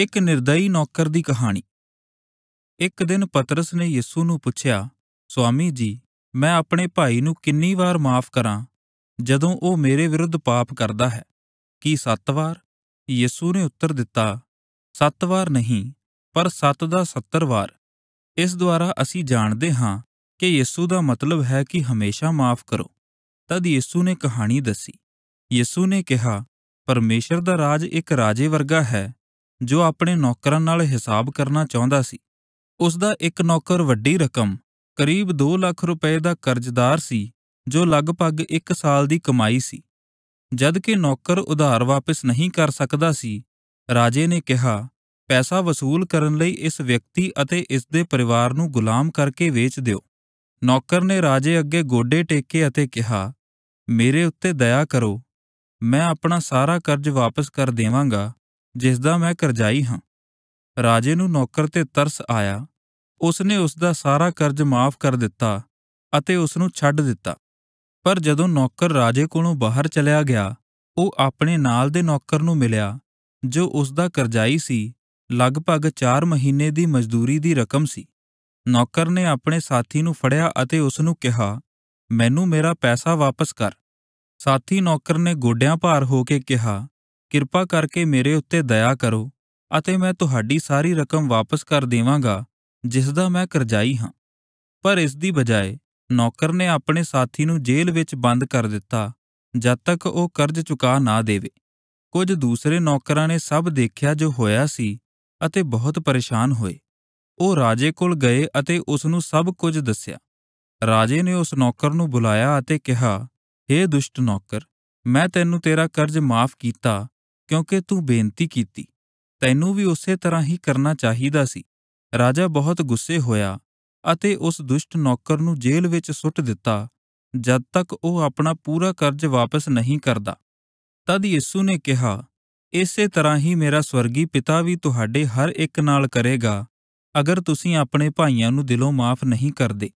ਇੱਕ ਨਿਰਦਈ ਨੌਕਰ ਦੀ ਕਹਾਣੀ ਇੱਕ ਦਿਨ ਪਤਰਸ ਨੇ ਯਿਸੂ ਨੂੰ ਪੁੱਛਿਆ ਸੁਆਮੀ ਜੀ ਮੈਂ ਆਪਣੇ ਭਾਈ ਨੂੰ ਕਿੰਨੀ ਵਾਰ ਮਾਫ ਕਰਾਂ ਜਦੋਂ ਉਹ ਮੇਰੇ ਵਿਰੁੱਧ ਪਾਪ ਕਰਦਾ ਹੈ ਕੀ 7 ਵਾਰ ਯਿਸੂ ਨੇ ਉੱਤਰ ਦਿੱਤਾ 7 ਵਾਰ ਨਹੀਂ ਪਰ 7 ਦਾ 70 ਵਾਰ ਇਸ ਦੁਆਰਾ ਅਸੀਂ ਜਾਣਦੇ ਹਾਂ ਕਿ ਯਿਸੂ ਦਾ ਮਤਲਬ ਹੈ ਕਿ ਹਮੇਸ਼ਾ ਮਾਫ ਕਰੋ ਤਦ ਯਿਸੂ ਨੇ ਕਹਾਣੀ ਦੱਸੀ ਯਿਸੂ ਨੇ ਕਿਹਾ ਪਰਮੇਸ਼ਰ ਦਾ ਰਾਜ ਇੱਕ ਰਾਜੇ ਵਰਗਾ ਹੈ ਜੋ ਆਪਣੇ ਨੌਕਰਾਂ ਨਾਲ ਹਿਸਾਬ ਕਰਨਾ ਚਾਹੁੰਦਾ ਸੀ। ਉਸ ਦਾ ਇੱਕ ਨੌਕਰ ਵੱਡੀ ਰਕਮ, ਕਰੀਬ 2 ਲੱਖ ਰੁਪਏ ਦਾ ਕਰਜ਼ਦਾਰ ਸੀ ਜੋ ਲਗਭਗ 1 ਸਾਲ ਦੀ ਕਮਾਈ ਸੀ। ਜਦ ਕਿ ਨੌਕਰ ਉਧਾਰ ਵਾਪਸ ਨਹੀਂ ਕਰ ਸਕਦਾ ਸੀ, ਰਾਜੇ ਨੇ ਕਿਹਾ, ਪੈਸਾ ਵਸੂਲ ਕਰਨ ਲਈ ਇਸ ਵਿਅਕਤੀ ਅਤੇ ਇਸ ਦੇ ਪਰਿਵਾਰ ਨੂੰ ਗੁਲਾਮ ਕਰਕੇ ਵੇਚ ਦਿਓ। ਨੌਕਰ ਨੇ ਰਾਜੇ ਅੱਗੇ ਗੋਡੇ ਟੇਕੇ ਅਤੇ ਕਿਹਾ, ਮੇਰੇ ਉੱਤੇ ਦਇਆ ਕਰੋ, ਮੈਂ ਆਪਣਾ ਸਾਰਾ ਕਰਜ਼ ਵਾਪਸ ਕਰ ਦੇਵਾਂਗਾ ਜਿਸ ਦਾ ਮੈਂ ਕਰਜ਼ਾਈ ਹਾਂ ਰਾਜੇ ਨੂੰ ਨੌਕਰ ਤੇ ਤਰਸ ਆਇਆ ਉਸ ਨੇ ਉਸ ਦਾ ਸਾਰਾ ਕਰਜ਼ ਮਾਫ਼ ਕਰ ਦਿੱਤਾ ਅਤੇ ਉਸ ਨੂੰ ਛੱਡ ਦਿੱਤਾ ਪਰ ਜਦੋਂ ਨੌਕਰ ਰਾਜੇ ਕੋਲੋਂ ਬਾਹਰ ਚਲਿਆ ਗਿਆ ਉਹ ਆਪਣੇ ਨਾਲ ਦੇ ਨੌਕਰ ਨੂੰ ਮਿਲਿਆ ਜੋ ਉਸ ਦਾ ਕਰਜ਼ਾਈ ਸੀ ਲਗਭਗ 4 ਮਹੀਨੇ ਦੀ ਮਜ਼ਦੂਰੀ ਦੀ ਰਕਮ ਸੀ ਨੌਕਰ ਨੇ ਆਪਣੇ ਸਾਥੀ ਨੂੰ ਫੜਿਆ ਅਤੇ ਉਸ ਨੂੰ ਕਿਹਾ ਮੈਨੂੰ ਮੇਰਾ ਪੈਸਾ ਵਾਪਸ ਕਰ ਸਾਥੀ ਨੌਕਰ ਨੇ ਗੋਡਿਆਂ ਭਾਰ ਹੋ ਕੇ ਕਿਹਾ ਕਿਰਪਾ ਕਰਕੇ ਮੇਰੇ ਉੱਤੇ ਦਇਆ ਕਰੋ ਅਤੇ ਮੈਂ ਤੁਹਾਡੀ ਸਾਰੀ ਰਕਮ ਵਾਪਸ ਕਰ ਦੇਵਾਂਗਾ ਜਿਸ ਦਾ ਮੈਂ ਕਰਜ਼ਾਈ ਹਾਂ ਪਰ ਇਸ ਦੀ ਬਜਾਏ ਨੌਕਰ ਨੇ ਆਪਣੇ ਸਾਥੀ ਨੂੰ ਜੇਲ੍ਹ ਵਿੱਚ ਬੰਦ ਕਰ ਦਿੱਤਾ ਜਦ ਤੱਕ ਉਹ ਕਰਜ਼ ਚੁਕਾ ਨਾ ਦੇਵੇ ਕੁਝ ਦੂਸਰੇ ਨੌਕਰਾਂ ਨੇ ਸਭ ਦੇਖਿਆ ਜੋ ਹੋਇਆ ਸੀ ਅਤੇ ਬਹੁਤ ਪਰੇਸ਼ਾਨ ਹੋਏ ਉਹ ਰਾਜੇ ਕੋਲ ਗਏ ਅਤੇ ਉਸ ਨੂੰ ਸਭ ਕੁਝ ਦੱਸਿਆ ਰਾਜੇ ਨੇ ਉਸ ਨੌਕਰ ਨੂੰ ਬੁਲਾਇਆ ਅਤੇ ਕਿਹਾ हे ਦੁਸ਼ਟ ਨੌਕਰ ਮੈਂ ਤੈਨੂੰ ਤੇਰਾ ਕਰਜ਼ ਮਾਫ ਕੀਤਾ ਕਿਉਂਕਿ ਤੂੰ ਬੇਨਤੀ ਕੀਤੀ ਤੈਨੂੰ ਵੀ ਉਸੇ ਤਰ੍ਹਾਂ ਹੀ ਕਰਨਾ ਚਾਹੀਦਾ ਸੀ ਰਾਜਾ ਬਹੁਤ ਗੁੱਸੇ ਹੋਇਆ ਅਤੇ ਉਸ ਦੁਸ਼ਟ ਨੌਕਰ ਨੂੰ ਜੇਲ੍ਹ ਵਿੱਚ ਸੁੱਟ ਦਿੱਤਾ ਜਦ ਤੱਕ ਉਹ ਆਪਣਾ ਪੂਰਾ ਕਰਜ਼ ਵਾਪਸ ਨਹੀਂ ਕਰਦਾ ਤਦ ਯਿਸੂ ਨੇ ਕਿਹਾ ਇਸੇ ਤਰ੍ਹਾਂ ਹੀ ਮੇਰਾ ਸਵਰਗੀ ਪਿਤਾ ਵੀ ਤੁਹਾਡੇ ਹਰ ਇੱਕ ਨਾਲ ਕਰੇਗਾ ਅਗਰ ਤੁਸੀਂ ਆਪਣੇ ਭਾਈਆਂ ਨੂੰ ਦਿਲੋਂ ਮਾਫ ਨਹੀਂ ਕਰਦੇ